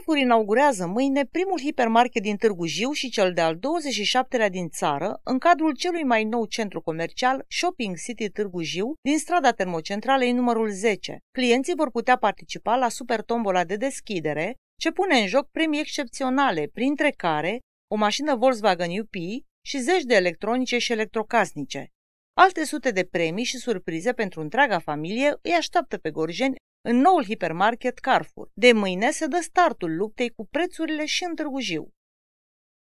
Carrefour inaugurează mâine primul hipermarket din Târgu Jiu și cel de-al 27-lea din țară, în cadrul celui mai nou centru comercial Shopping City Târgu Jiu, din strada termocentralei numărul 10. Clienții vor putea participa la super tombola de deschidere, ce pune în joc premii excepționale, printre care o mașină Volkswagen UP și zeci de electronice și electrocasnice. Alte sute de premii și surprize pentru întreaga familie îi așteaptă pe gorjeni în noul hipermarket Carrefour. De mâine se dă startul luptei cu prețurile și în Târgu Jiu.